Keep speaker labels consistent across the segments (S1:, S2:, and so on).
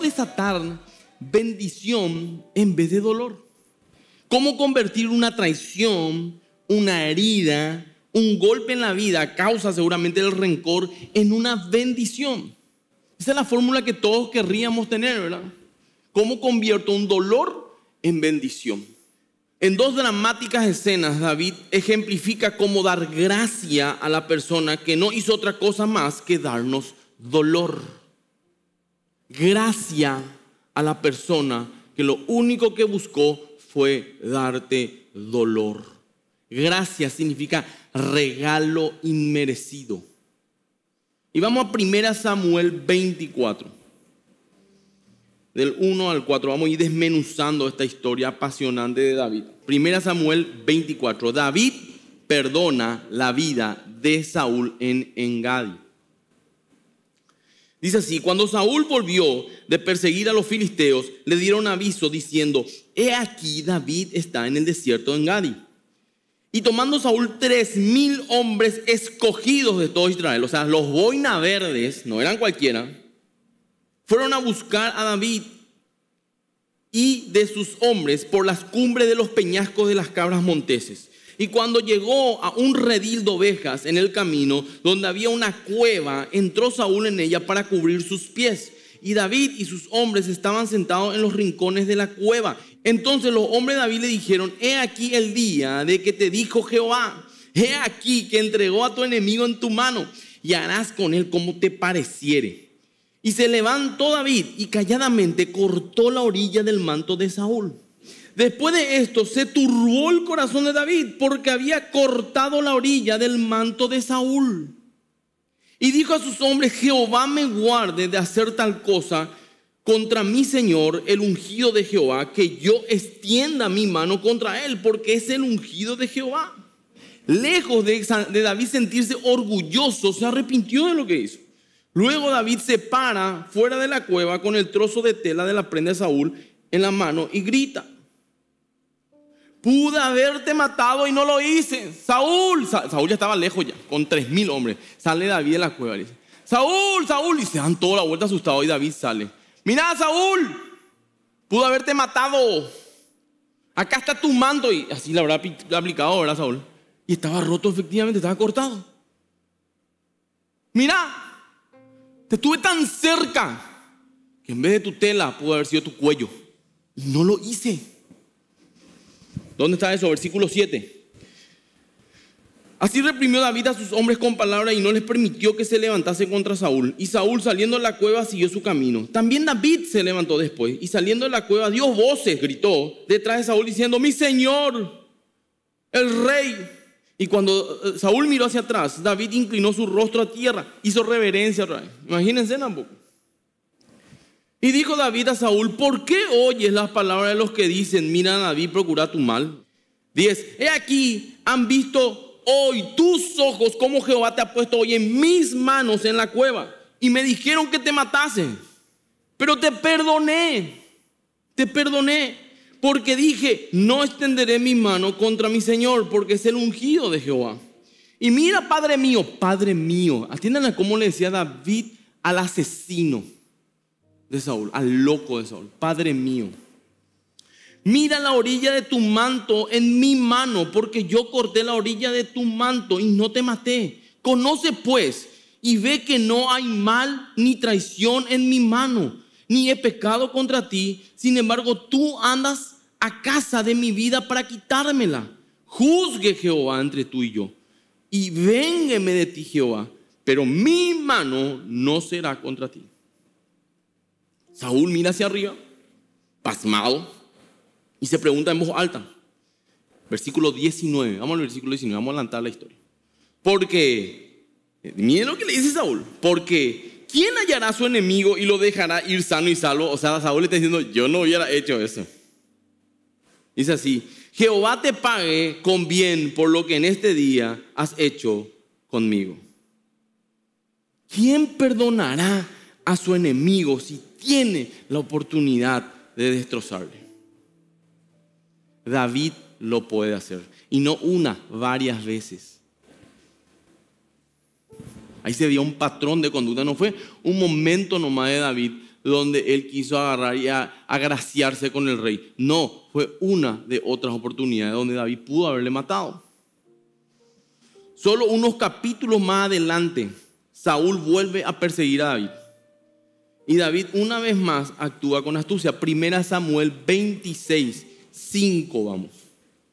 S1: desatar bendición en vez de dolor? ¿Cómo convertir una traición, una herida, un golpe en la vida, causa seguramente el rencor, en una bendición? Esa es la fórmula que todos querríamos tener, ¿verdad? ¿Cómo convierto un dolor en bendición? En dos dramáticas escenas, David ejemplifica cómo dar gracia a la persona que no hizo otra cosa más que darnos dolor gracia a la persona que lo único que buscó fue darte dolor. Gracia significa regalo inmerecido. Y vamos a 1 Samuel 24. Del 1 al 4 vamos a ir desmenuzando esta historia apasionante de David. 1 Samuel 24. David perdona la vida de Saúl en Engadi. Dice así, cuando Saúl volvió de perseguir a los filisteos, le dieron aviso diciendo, he aquí David está en el desierto de Gadi. Y tomando Saúl tres mil hombres escogidos de todo Israel, o sea, los boina verdes, no eran cualquiera, fueron a buscar a David y de sus hombres por las cumbres de los peñascos de las cabras monteses. Y cuando llegó a un redil de ovejas en el camino, donde había una cueva, entró Saúl en ella para cubrir sus pies. Y David y sus hombres estaban sentados en los rincones de la cueva. Entonces los hombres de David le dijeron, he aquí el día de que te dijo Jehová, he aquí que entregó a tu enemigo en tu mano y harás con él como te pareciere. Y se levantó David y calladamente cortó la orilla del manto de Saúl. Después de esto se turbó el corazón de David porque había cortado la orilla del manto de Saúl. Y dijo a sus hombres, Jehová me guarde de hacer tal cosa contra mi Señor, el ungido de Jehová, que yo extienda mi mano contra él, porque es el ungido de Jehová. Lejos de, David sentirse orgulloso, se arrepintió de lo que hizo. Luego David se para fuera de la cueva con el trozo de tela de la prenda de Saúl en la mano y grita. Pude haberte matado y no lo hice. Saúl, Saúl ya estaba lejos ya, con tres mil hombres. Sale David de la cueva dice, Saúl, Saúl. Y se dan toda la vuelta asustado y David sale. Mira, Saúl, Pude haberte matado. Acá está tu manto. Y así la habrá aplicado, ¿verdad, Saúl? Y estaba roto efectivamente, estaba cortado. Mira, te estuve tan cerca que en vez de tu tela pudo haber sido tu cuello. Y no lo hice. ¿Dónde está eso? Versículo 7. Así reprimió David a sus hombres con palabras y no les permitió que se levantase contra Saúl. Y Saúl saliendo de la cueva siguió su camino. También David se levantó después y saliendo de la cueva dio voces, gritó detrás de Saúl diciendo, mi señor, el rey. Y cuando eh, Saúl miró hacia atrás, David inclinó su rostro a tierra, hizo reverencia. Imagínense tampoco. Y dijo David a Saúl, ¿por qué oyes las palabras de los que dicen, mira David, procura tu mal? 10. He aquí, han visto hoy tus ojos como Jehová te ha puesto hoy en mis manos en la cueva. Y me dijeron que te matasen. Pero te perdoné, te perdoné, porque dije, no extenderé mi mano contra mi Señor, porque es el ungido de Jehová. Y mira, Padre mío, Padre mío, atiendan a cómo le decía David al asesino de Saúl, al loco de Saúl, Padre mío, mira la orilla de tu manto en mi mano, porque yo corté la orilla de tu manto y no te maté. Conoce pues y ve que no hay mal ni traición en mi mano, ni he pecado contra ti. Sin embargo, tú andas a casa de mi vida para quitármela. Juzgue Jehová entre tú y yo, y véngeme de ti Jehová, pero mi mano no será contra ti. Saúl mira hacia arriba, pasmado, y se pregunta en voz alta. Versículo 19, vamos al versículo 19, vamos a adelantar la historia. Porque, eh, miren lo que le dice Saúl, porque ¿quién hallará a su enemigo y lo dejará ir sano y salvo? O sea, Saúl le está diciendo, yo no hubiera hecho eso. Dice así, Jehová te pague con bien por lo que en este día has hecho conmigo. ¿Quién perdonará a su enemigo si tiene la oportunidad de destrozarle. David lo puede hacer. Y no una, varias veces. Ahí se dio un patrón de conducta. No fue un momento nomás de David donde él quiso agarrar y agraciarse con el rey. No, fue una de otras oportunidades donde David pudo haberle matado. Solo unos capítulos más adelante, Saúl vuelve a perseguir a David. Y David una vez más actúa con astucia. Primera Samuel 26, 5 vamos.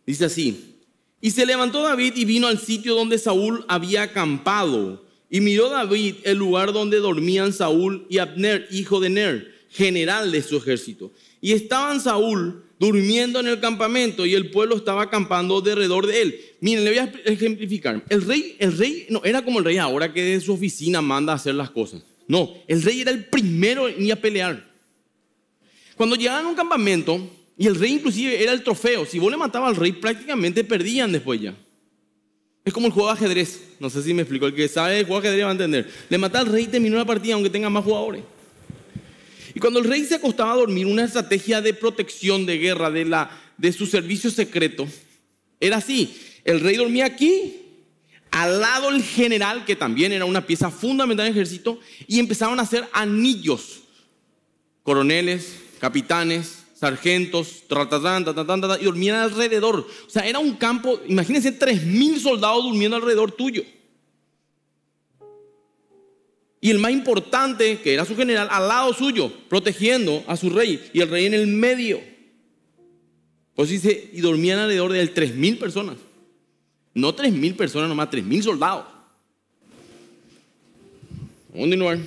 S1: Dice así. Y se levantó David y vino al sitio donde Saúl había acampado. Y miró David el lugar donde dormían Saúl y Abner, hijo de Ner, general de su ejército. Y estaban Saúl durmiendo en el campamento y el pueblo estaba acampando alrededor de él. Miren, le voy a ejemplificar. El rey, el rey no era como el rey ahora que de su oficina manda a hacer las cosas. No, el rey era el primero en ir a pelear. Cuando llegaban a un campamento, y el rey inclusive era el trofeo, si vos le matabas al rey prácticamente perdían después ya. Es como el juego de ajedrez, no sé si me explico, el que sabe el juego de ajedrez va a entender. Le mataba al rey y terminó la partida aunque tenga más jugadores. Y cuando el rey se acostaba a dormir, una estrategia de protección de guerra de, la, de su servicio secreto era así. El rey dormía aquí al lado el general, que también era una pieza fundamental del ejército, y empezaron a hacer anillos. Coroneles, capitanes, sargentos, y dormían alrededor. O sea, era un campo, imagínense 3.000 soldados durmiendo alrededor tuyo. Y el más importante, que era su general, al lado suyo, protegiendo a su rey, y el rey en el medio. Pues dice, y dormían alrededor de 3.000 personas. No 3.000 personas nomás, 3.000 soldados. Continuar.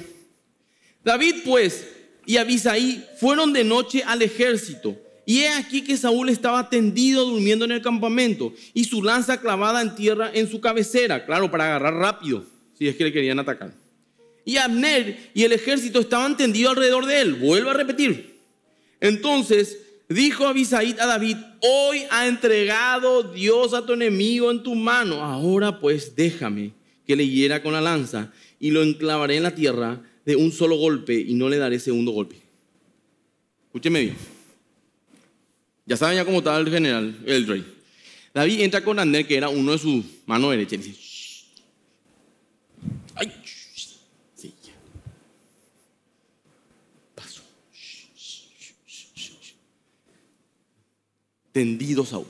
S1: David pues y Abisaí fueron de noche al ejército. Y he aquí que Saúl estaba tendido durmiendo en el campamento y su lanza clavada en tierra en su cabecera, claro, para agarrar rápido, si es que le querían atacar. Y Abner y el ejército estaban tendidos alrededor de él. Vuelvo a repetir. Entonces dijo Abisaí a David, hoy ha entregado Dios a tu enemigo en tu mano. Ahora pues déjame que le hiera con la lanza y lo enclavaré en la tierra de un solo golpe y no le daré segundo golpe. Escúcheme bien. Ya saben ya cómo estaba el general, el rey. David entra con Ander, que era uno de sus manos derechas, y dice, tendido Saúl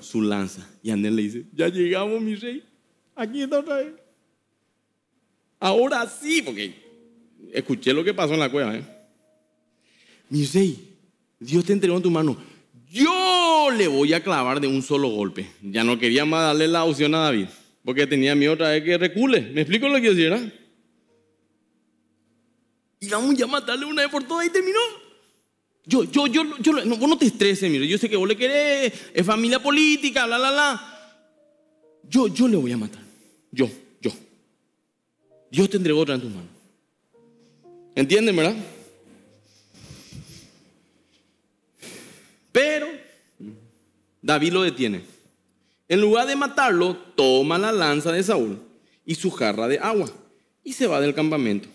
S1: su lanza. Y Anel le dice, ya llegamos, mi rey, aquí está otra vez. Ahora sí, porque escuché lo que pasó en la cueva. ¿eh? Mi rey, Dios te entregó en tu mano. Yo le voy a clavar de un solo golpe. Ya no quería más darle la opción a David, porque tenía miedo otra vez que recule. ¿Me explico lo que hiciera? Y vamos ya a matarle una vez por todas y terminó. Yo, yo, yo, yo, no, vos no te estreses, mire, yo sé que vos le querés, es familia política, la, la, la. Yo, yo le voy a matar. Yo, yo. Dios tendré otra en tus manos. ¿Entienden, verdad? Pero David lo detiene. En lugar de matarlo, toma la lanza de Saúl y su jarra de agua y se va del campamento.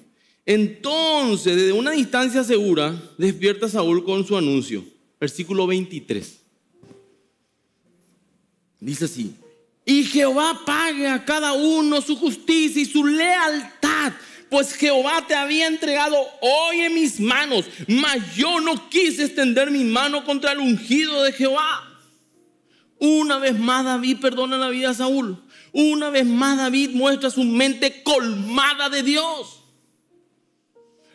S1: Entonces, desde una distancia segura, despierta Saúl con su anuncio. Versículo 23. Dice así, y Jehová pague a cada uno su justicia y su lealtad, pues Jehová te había entregado hoy en mis manos, mas yo no quise extender mi mano contra el ungido de Jehová. Una vez más David perdona la vida a Saúl. Una vez más David muestra su mente colmada de Dios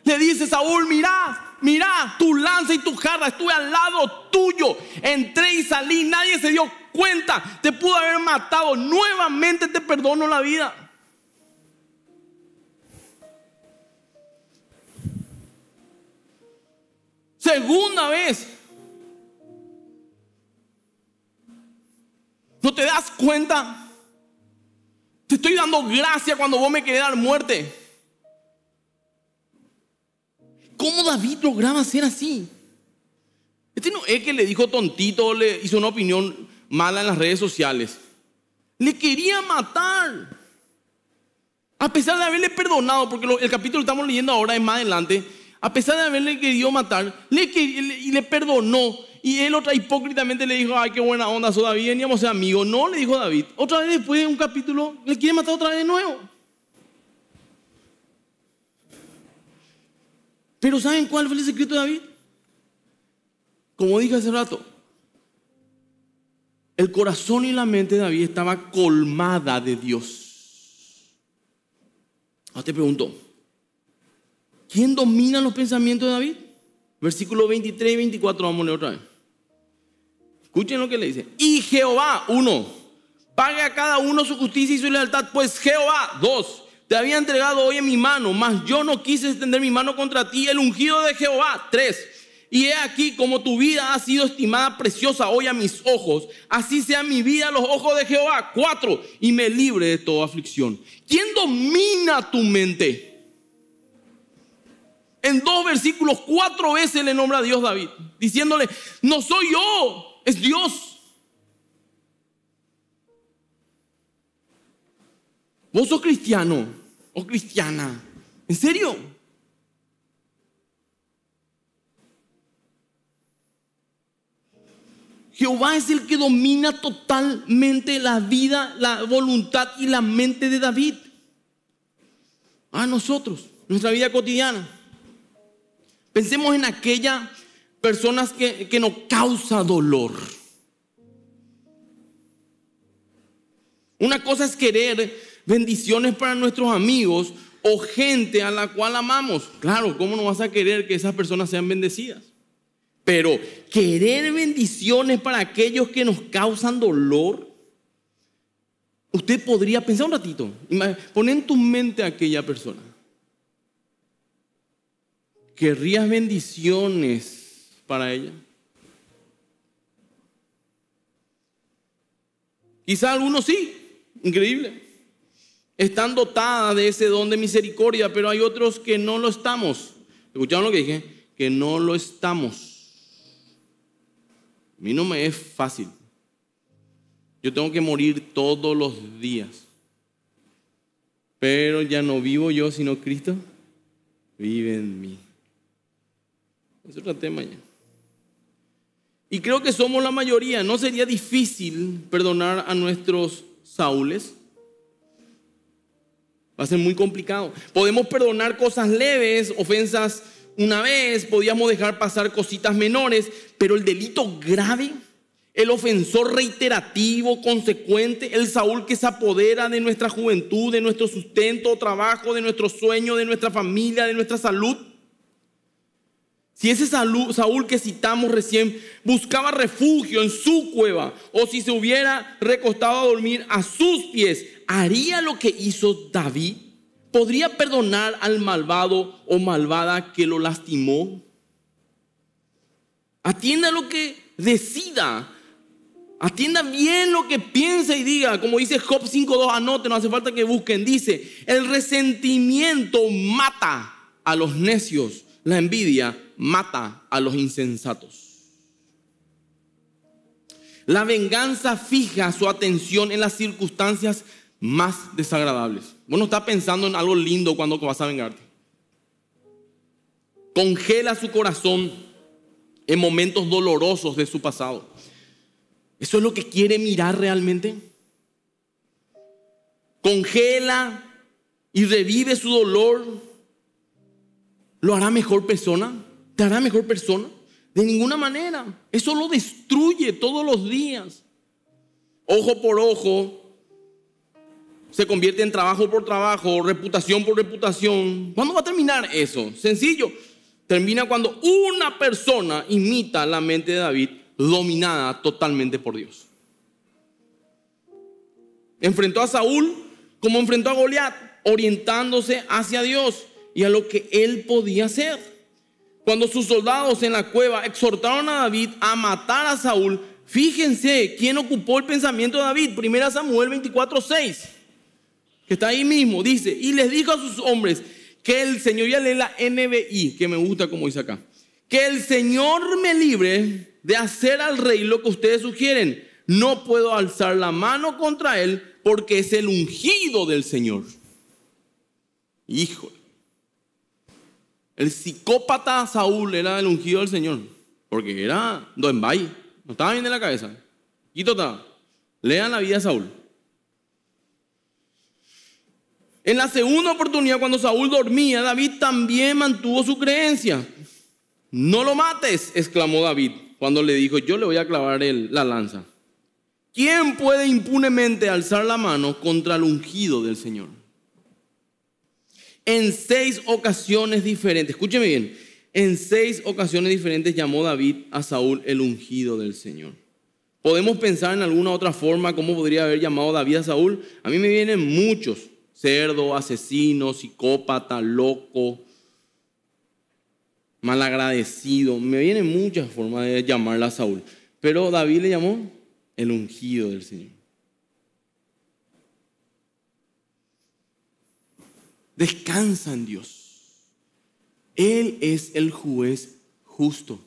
S1: le dice Saúl, mirá, mirá, tu lanza y tu jarra, estuve al lado tuyo, entré y salí, nadie se dio cuenta, te pudo haber matado, nuevamente te perdono la vida. Segunda vez. ¿No te das cuenta? Te estoy dando gracia cuando vos me querés dar muerte. David lograba ser así. Este no es que le dijo tontito le hizo una opinión mala en las redes sociales. Le quería matar. A pesar de haberle perdonado, porque el capítulo que estamos leyendo ahora es más adelante, a pesar de haberle querido matar, le, y le perdonó. Y él otra hipócritamente le dijo, ay, qué buena onda, soy David, veníamos a ser amigos. No, le dijo David. Otra vez después de un capítulo, le quiere matar otra vez de nuevo. Pero ¿saben cuál fue el escrito de David? Como dije hace rato, el corazón y la mente de David estaba colmada de Dios. Ahora te pregunto, ¿quién domina los pensamientos de David? Versículo 23 y 24, vamos a leer otra vez. Escuchen lo que le dice. Y Jehová, uno, pague a cada uno su justicia y su lealtad, pues Jehová, dos, te había entregado hoy en mi mano, mas yo no quise extender mi mano contra ti, el ungido de Jehová. Tres. Y he aquí como tu vida ha sido estimada preciosa hoy a mis ojos, así sea mi vida a los ojos de Jehová. Cuatro, y me libre de toda aflicción. ¿Quién domina tu mente? En dos versículos, cuatro veces le nombra a Dios David, diciéndole, no soy yo, es Dios. Vos sos cristiano o cristiana. ¿En serio? Jehová es el que domina totalmente la vida, la voluntad y la mente de David. A nosotros, nuestra vida cotidiana. Pensemos en aquellas personas que, que nos causa dolor. Una cosa es querer bendiciones para nuestros amigos o gente a la cual amamos. Claro, ¿cómo no vas a querer que esas personas sean bendecidas? Pero querer bendiciones para aquellos que nos causan dolor, usted podría pensar un ratito, pon en tu mente a aquella persona. ¿Querrías bendiciones para ella? Quizá algunos sí, increíble están dotadas de ese don de misericordia, pero hay otros que no lo estamos. ¿Escucharon lo que dije? Que no lo estamos. A mí no me es fácil. Yo tengo que morir todos los días. Pero ya no vivo yo, sino Cristo vive en mí. Es otro tema ya. Y creo que somos la mayoría. No sería difícil perdonar a nuestros Saules Va a ser muy complicado. Podemos perdonar cosas leves, ofensas una vez, podíamos dejar pasar cositas menores, pero el delito grave, el ofensor reiterativo, consecuente, el Saúl que se apodera de nuestra juventud, de nuestro sustento, trabajo, de nuestro sueño, de nuestra familia, de nuestra salud. Si ese Saúl que citamos recién buscaba refugio en su cueva o si se hubiera recostado a dormir a sus pies, haría lo que hizo David? ¿Podría perdonar al malvado o malvada que lo lastimó? Atienda lo que decida. Atienda bien lo que piensa y diga. Como dice Job 5.2, anote, no hace falta que busquen. Dice, el resentimiento mata a los necios. La envidia mata a los insensatos. La venganza fija su atención en las circunstancias más desagradables. bueno está pensando en algo lindo cuando vas a vengarte. Congela su corazón en momentos dolorosos de su pasado. ¿Eso es lo que quiere mirar realmente? Congela y revive su dolor. ¿Lo hará mejor persona? ¿Te hará mejor persona? De ninguna manera. Eso lo destruye todos los días. Ojo por ojo, se convierte en trabajo por trabajo, reputación por reputación. ¿Cuándo va a terminar eso? Sencillo, termina cuando una persona imita la mente de David dominada totalmente por Dios. Enfrentó a Saúl como enfrentó a Goliat, orientándose hacia Dios y a lo que él podía hacer. Cuando sus soldados en la cueva exhortaron a David a matar a Saúl, fíjense quién ocupó el pensamiento de David. Primera Samuel 24:6 que está ahí mismo, dice, y les dijo a sus hombres que el Señor, ya lee la NBI, que me gusta como dice acá, que el Señor me libre de hacer al rey lo que ustedes sugieren. No puedo alzar la mano contra él porque es el ungido del Señor. Hijo, El psicópata Saúl era el ungido del Señor. Porque era Bay, No estaba bien de la cabeza. Quito está. Lean la vida de Saúl. En la segunda oportunidad, cuando Saúl dormía, David también mantuvo su creencia. No lo mates, exclamó David, cuando le dijo, yo le voy a clavar la lanza. ¿Quién puede impunemente alzar la mano contra el ungido del Señor? En seis ocasiones diferentes, escúcheme bien, en seis ocasiones diferentes llamó David a Saúl el ungido del Señor. ¿Podemos pensar en alguna otra forma cómo podría haber llamado David a Saúl? A mí me vienen muchos, cerdo, asesino, psicópata, loco, malagradecido. Me vienen muchas formas de llamarla a Saúl. Pero David le llamó el ungido del Señor. Descansa en Dios. Él es el juez justo.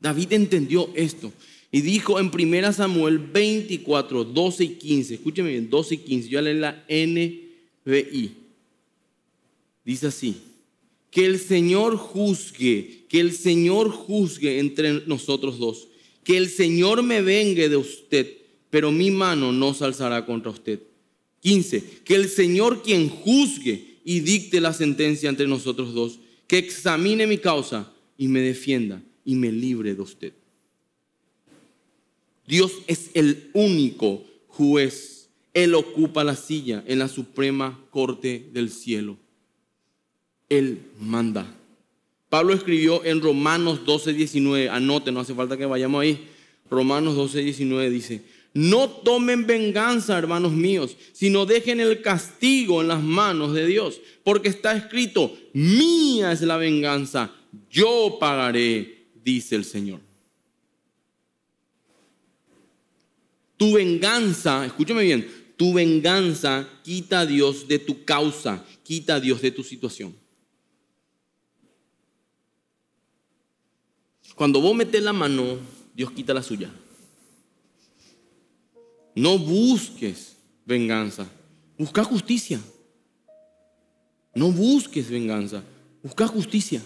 S1: David entendió esto. Y dijo en 1 Samuel 24, 12 y 15, escúcheme bien, 12 y 15, yo leo la NBI. Dice así, que el Señor juzgue, que el Señor juzgue entre nosotros dos, que el Señor me vengue de usted, pero mi mano no se alzará contra usted. 15, que el Señor quien juzgue y dicte la sentencia entre nosotros dos, que examine mi causa y me defienda y me libre de usted. Dios es el único juez. Él ocupa la silla en la Suprema Corte del Cielo. Él manda. Pablo escribió en Romanos 12, 19, anote, no hace falta que vayamos ahí. Romanos 12, 19 dice, no tomen venganza, hermanos míos, sino dejen el castigo en las manos de Dios, porque está escrito, mía es la venganza, yo pagaré, dice el Señor. Tu venganza, escúchame bien, tu venganza quita a Dios de tu causa, quita a Dios de tu situación. Cuando vos metes la mano, Dios quita la suya. No busques venganza, busca justicia. No busques venganza, busca justicia.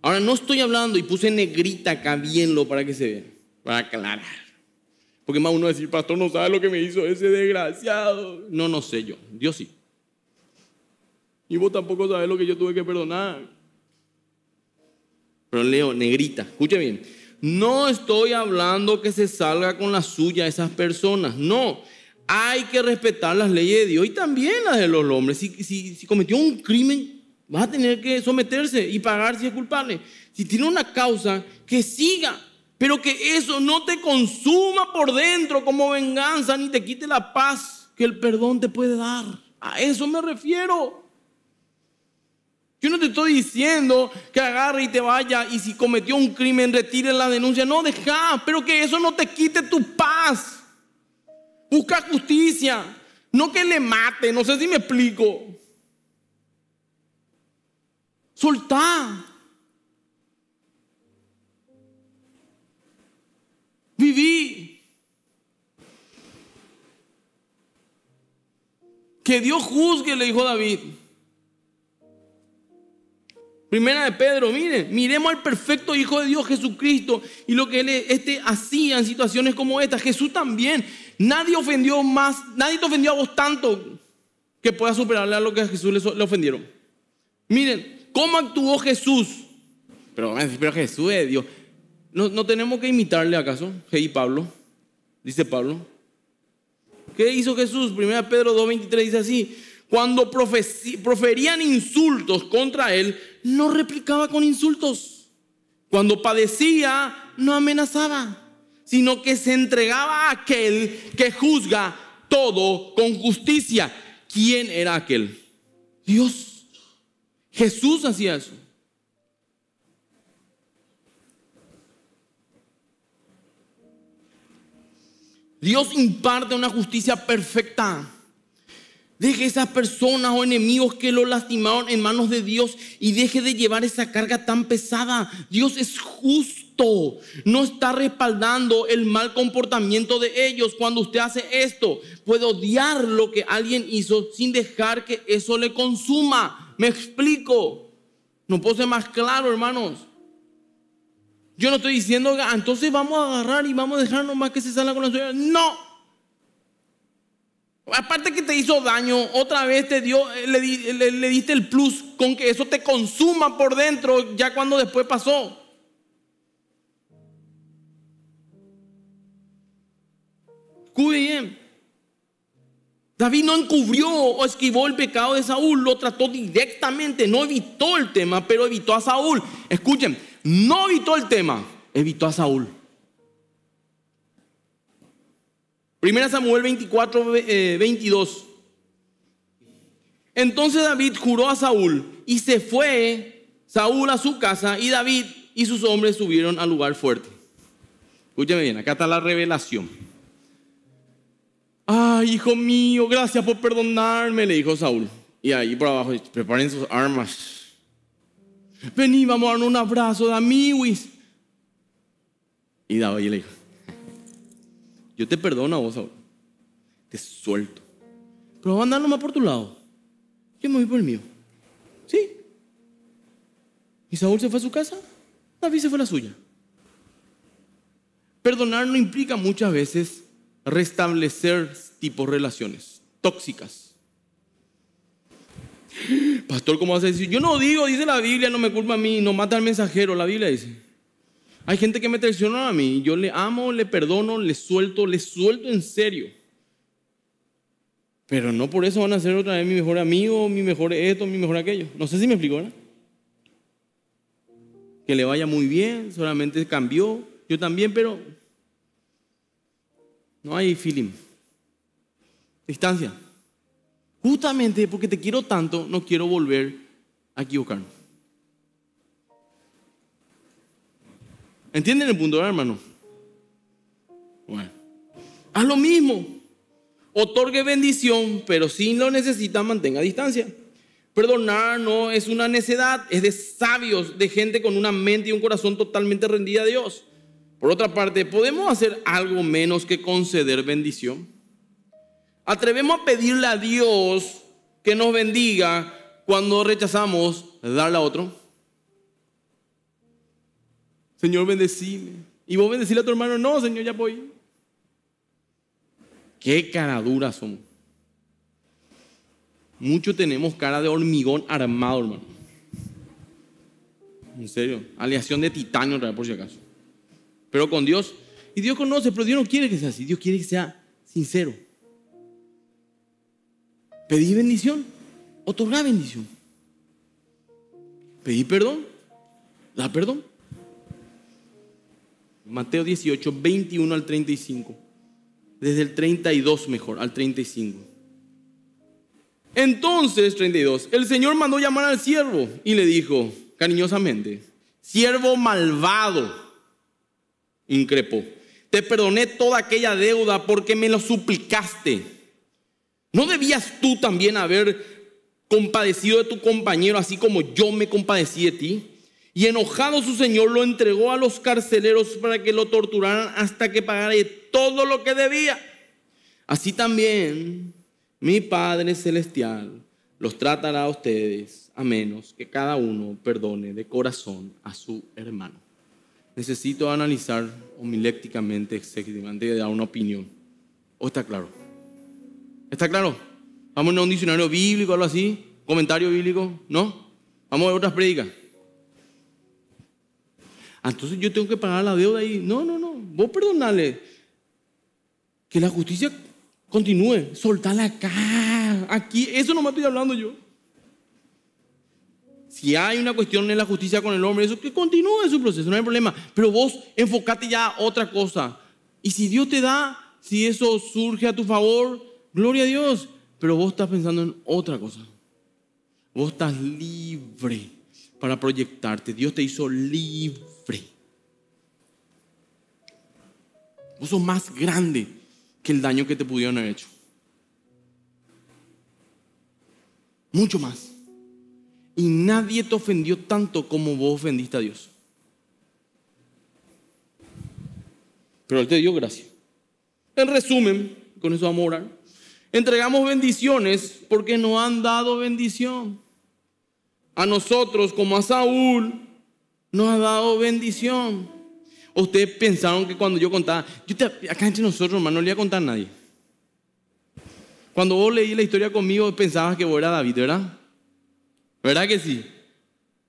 S1: Ahora no estoy hablando y puse negrita acá bien para que se vea, para aclarar. Porque más uno decir, pastor, no sabe lo que me hizo ese desgraciado. No, no sé yo, Dios sí. Y vos tampoco sabes lo que yo tuve que perdonar. Pero leo, negrita, escuche bien. No estoy hablando que se salga con la suya esas personas. No, hay que respetar las leyes de Dios y también las de los hombres. Si, si, si cometió un crimen, va a tener que someterse y pagar si es culpable. Si tiene una causa, que siga. Pero que eso no te consuma por dentro como venganza ni te quite la paz que el perdón te puede dar. A eso me refiero. Yo no te estoy diciendo que agarre y te vaya y si cometió un crimen retire la denuncia. No, deja, pero que eso no te quite tu paz. Busca justicia, no que le mate, no sé si me explico. Soltá. viví. Que Dios juzgue, le dijo David. Primera de Pedro, miren, miremos al perfecto Hijo de Dios Jesucristo y lo que él este, hacía en situaciones como esta. Jesús también, nadie ofendió más, nadie te ofendió a vos tanto que pueda superarle a lo que a Jesús le, ofendieron. Miren, cómo actuó Jesús. Pero, pero Jesús es Dios. ¿No, tenemos que imitarle acaso? Hey Pablo, dice Pablo. ¿Qué hizo Jesús? 1 Pedro 2.23 dice así, cuando proferían insultos contra él, no replicaba con insultos. Cuando padecía, no amenazaba, sino que se entregaba a aquel que juzga todo con justicia. ¿Quién era aquel? Dios. Jesús hacía eso. Dios imparte una justicia perfecta. Deje esas personas o enemigos que lo lastimaron en manos de Dios y deje de llevar esa carga tan pesada. Dios es justo, no está respaldando el mal comportamiento de ellos. Cuando usted hace esto, puede odiar lo que alguien hizo sin dejar que eso le consuma. Me explico. No puedo ser más claro, hermanos. Yo no estoy diciendo, entonces vamos a agarrar y vamos a dejar nomás que se salga con la suya. No. Aparte que te hizo daño, otra vez te dio, eh, le, diste el plus con que eso te consuma por dentro ya cuando después pasó. Cuide David no encubrió o esquivó el pecado de Saúl, lo trató directamente, no evitó el tema, pero evitó a Saúl. Escuchen, no evitó el tema, evitó a Saúl. Primera Samuel 24, 22. Eh, Entonces David juró a Saúl y se fue Saúl a su casa y David y sus hombres subieron al lugar fuerte. Escúcheme bien, acá está la revelación. Ay, hijo mío, gracias por perdonarme, le dijo Saúl. Y ahí por abajo, preparen sus armas. Vení, vamos a darnos un abrazo de amiguis. Y David le dijo, yo te perdono a vos Saúl Te suelto. Pero vamos a andar nomás por tu lado. Yo me voy por el mío. ¿Sí? Y Saúl se fue a su casa, David se fue a la suya. Perdonar no implica muchas veces restablecer tipos relaciones tóxicas Pastor, ¿cómo vas a decir? Yo no digo, dice la Biblia, no me culpa a mí, no mata al mensajero, la Biblia dice. Hay gente que me traiciona a mí, yo le amo, le perdono, le suelto, le suelto en serio. Pero no por eso van a ser otra vez mi mejor amigo, mi mejor esto, mi mejor aquello. No sé si me explico, ¿verdad? Que le vaya muy bien, solamente cambió. Yo también, pero no hay feeling. Distancia. Justamente porque te quiero tanto, no quiero volver a equivocarme. ¿Entienden el punto, hermano? Bueno, haz lo mismo. Otorgue bendición, pero si lo necesita, mantenga distancia. Perdonar no es una necedad, es de sabios, de gente con una mente y un corazón totalmente rendida a Dios. Por otra parte, ¿podemos hacer algo menos que conceder bendición? atrevemos a pedirle a Dios que nos bendiga cuando rechazamos darle a otro? Señor, bendecime. Y vos bendecirle a tu hermano, no, Señor, ya voy. Qué cara dura somos. Muchos tenemos cara de hormigón armado, hermano. En serio, aleación de titanio, por si acaso. Pero con Dios, y Dios conoce, pero Dios no quiere que sea así. Dios quiere que sea sincero. Pedí bendición, otorgá bendición. Pedí perdón, da perdón. Mateo 18, 21 al 35. Desde el 32 mejor, al 35. Entonces, 32, el Señor mandó llamar al siervo y le dijo cariñosamente, siervo malvado, increpó, te perdoné toda aquella deuda porque me lo suplicaste. ¿No debías tú también haber compadecido de tu compañero así como yo me compadecí de ti? Y enojado su señor lo entregó a los carceleros para que lo torturaran hasta que pagara todo lo que debía. Así también mi Padre Celestial los tratará a ustedes a menos que cada uno perdone de corazón a su hermano. Necesito analizar homilécticamente, y dar una opinión. ¿O está claro? ¿Está claro? Vamos a un diccionario bíblico, algo así, comentario bíblico, ¿no? Vamos a ver otras predicas. Ah, entonces yo tengo que pagar la deuda ahí no, no, no, vos perdonale. Que la justicia continúe, soltala acá, aquí, eso no me estoy hablando yo. Si hay una cuestión en la justicia con el hombre, eso que continúe su proceso, no hay problema. Pero vos enfocate ya a otra cosa. Y si Dios te da, si eso surge a tu favor, gloria a Dios, pero vos estás pensando en otra cosa. Vos estás libre para proyectarte. Dios te hizo libre. Vos sos más grande que el daño que te pudieron haber hecho. Mucho más. Y nadie te ofendió tanto como vos ofendiste a Dios. Pero Él te dio gracia. En resumen, con eso vamos a Entregamos bendiciones porque no han dado bendición. A nosotros, como a Saúl, nos ha dado bendición. Ustedes pensaron que cuando yo contaba, yo acá entre nosotros, hermano, no le voy a contar a nadie. Cuando vos leí la historia conmigo, pensabas que vos eras David, ¿verdad? ¿Verdad que sí?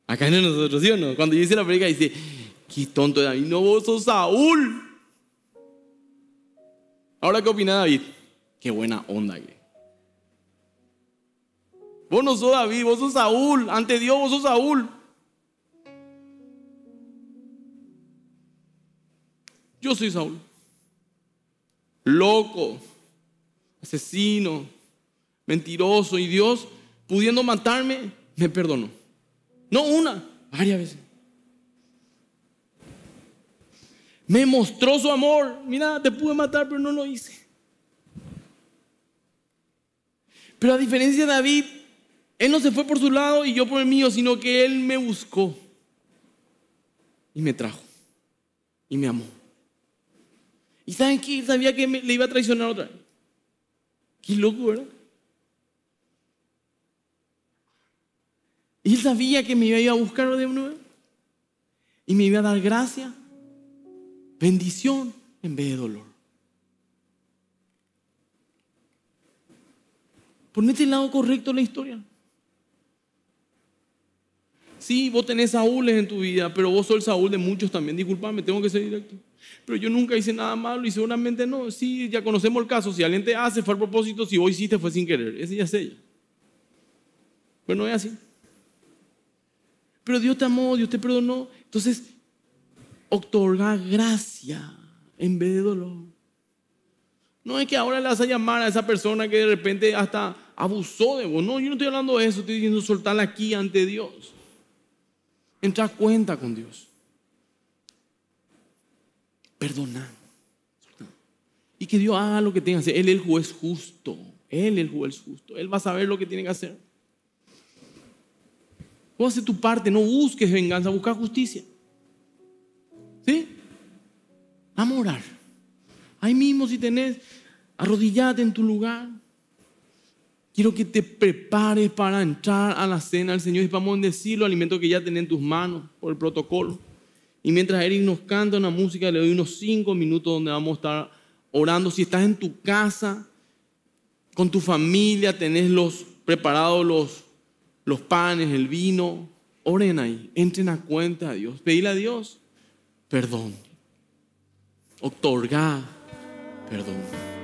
S1: Acá entre nosotros, ¿sí o no? Cuando yo hice la predica, dice, qué tonto David, no vos sos Saúl. Ahora, ¿qué opina David? Qué buena onda, güey. Vos no sos David, vos sos Saúl. Ante Dios, vos sos Saúl. Yo soy Saúl. Loco, asesino, mentiroso. Y Dios, pudiendo matarme, me perdonó. No una, varias veces. Me mostró su amor. Mira, te pude matar, pero no lo hice. Pero a diferencia de David, él no se fue por su lado y yo por el mío, sino que él me buscó y me trajo y me amó. Y saben Él sabía que le iba a traicionar otra vez. Qué loco, ¿verdad? Y él sabía que me iba a buscar de nuevo. Y me iba a dar gracia, bendición en vez de dolor. Ponete el lado correcto en la historia. Sí, vos tenés Saúl en tu vida, pero vos sos el Saúl de muchos también. Disculpame, tengo que ser directo. Pero yo nunca hice nada malo y seguramente no. Sí, ya conocemos el caso. Si alguien te hace, fue al propósito. Si vos hiciste, fue sin querer. Ese ya es ella. Pero pues no es así. Pero Dios te amó, Dios te perdonó. Entonces, otorga gracia en vez de dolor. No es que ahora le vas a llamar a esa persona que de repente hasta abusó de vos. No, yo no estoy hablando de eso, estoy diciendo soltarla aquí ante Dios. Entra cuenta con Dios. Perdona. Y que Dios haga lo que tenga que hacer. Él es el juez justo. Él es el juez justo. Él va a saber lo que tiene que hacer. Vos haces tu parte, no busques venganza, busca justicia. ¿Sí? a morar. Ahí mismo si tenés, arrodillate en tu lugar. Quiero que te prepares para entrar a la cena del Señor y vamos a decir los alimentos que ya tenés en tus manos por el protocolo. Y mientras Eric nos canta una música, le doy unos cinco minutos donde vamos a estar orando. Si estás en tu casa, con tu familia, tenés los preparados los, los panes, el vino, oren ahí, entren a cuenta a Dios, pedile a Dios perdón, otorga perdón.